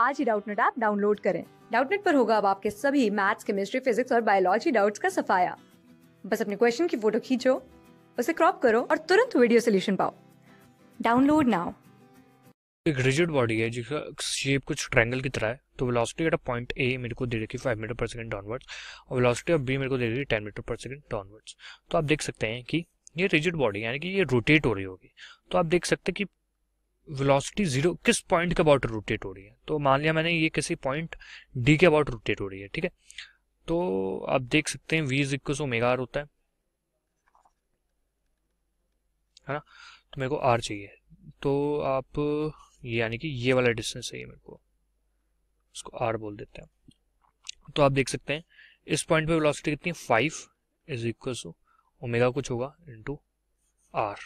आज ही Doubtnut app download करें डाउटनेट पर होगा अब आपके सभी मैथ्स केमिस्ट्री फिजिक्स और बायोलॉजी डाउट्स का सफाया बस अपने क्वेश्चन की फोटो खींचो उसे क्रॉप करो और तुरंत वीडियो सोल्यूशन पाओ डाउनलोड नाउ एक रिजिड बॉडी है जिसका शेप कुछ ट्रायंगल की तरह है तो velocity at a point A मेरे को दे रखी five metre per second downwards और वेलोसिटी ऑफ बी मेरे को दे रही ten metre per second downwards तो आप देख सकते हैं कि ये रिजिड बॉडी यानी कि ये रोटेट हो रही होगी तो आप देख सकते हैं कि वेलोसिटी जीरो किस पॉइंट के अबाउट रोटेट हो रही है तो मान लिया मैंने ये किसी पॉइंट डी के अबाउट रोटेट हो रही है ठीक है तो आप देख सकते हैं वी इक्व इक्वल ओमेगा आर होता है है ना तो मेरे को आर चाहिए तो आप ये यानी कि ये वाला डिस्टेंस चाहिए मेरे को उसको आर बोल देते हैं तो आप देख सकते हैं इस पॉइंट पे वेलोसिटी कितनी है फाइव इज इक्व टू ओमेगा कुछ होगा इंटू आर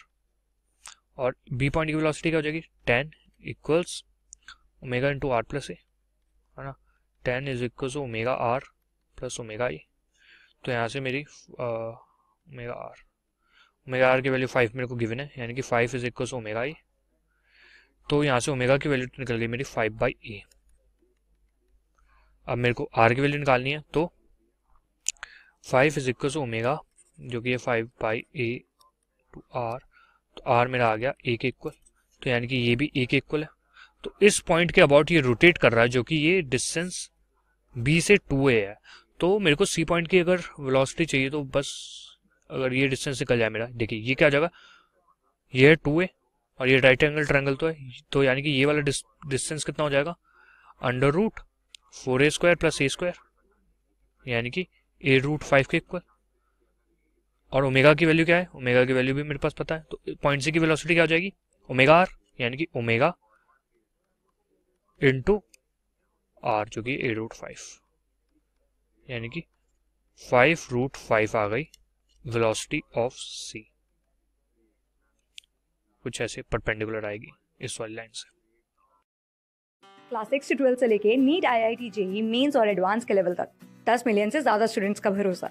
और बी पॉइंट की वेलोसिटी क्या हो जाएगी ten equals omega into R plus A है ना ten is equal to omega R plus omega A तो यहाँ से मेरी ओमेगा आर ओमेगा आर की वैल्यू फाइव मेरे को गिवन है यानी कि five is equal to omega A तो यहाँ से ओमेगा की वैल्यू निकल गई मेरी फाइव बाई ए अब मेरे को आर की वैल्यू निकालनी है तो five is equal to omega जो कि है five by A two R तो आर मेरा आ गया एक इक्वल तो यानी कि ये भी एक इक्वल है तो इस पॉइंट के अबाउट ये रोटेट कर रहा है जो कि ये डिस्टेंस बी से टू ए है तो मेरे को सी पॉइंट की अगर वेलोसिटी चाहिए तो बस अगर ये डिस्टेंस निकल जाए मेरा देखिए ये क्या जगह जाएगा ये है टू ए और ये राइट एंगल ट्रैंगल तो है तो यानी कि ये वाला डिस्टेंस कितना हो जाएगा under root four A square plus A square यानी कि ए रूट फाइव के इक्वल और ओमेगा की वैल्यू क्या है ओमेगा की वैल्यू भी मेरे पास पता है तो पॉइंट सी की वेलोसिटी क्या हो जाएगी ओमेगा आर यानी कि ओमेगा इंटू आर जो कि ए रूट फाइव यानी कि फाइव रूट फाइव आ गई वेलोसिटी ऑफ सी कुछ ऐसे परपेंडिकुलर आएगी इस वाली लाइन से क्लास सिक्स से ट्वेल्थ से लेके NEET I I T JEE mains और एडवांस के लेवल तक दस मिलियन से ज्यादा स्टूडेंट्स का भरोसा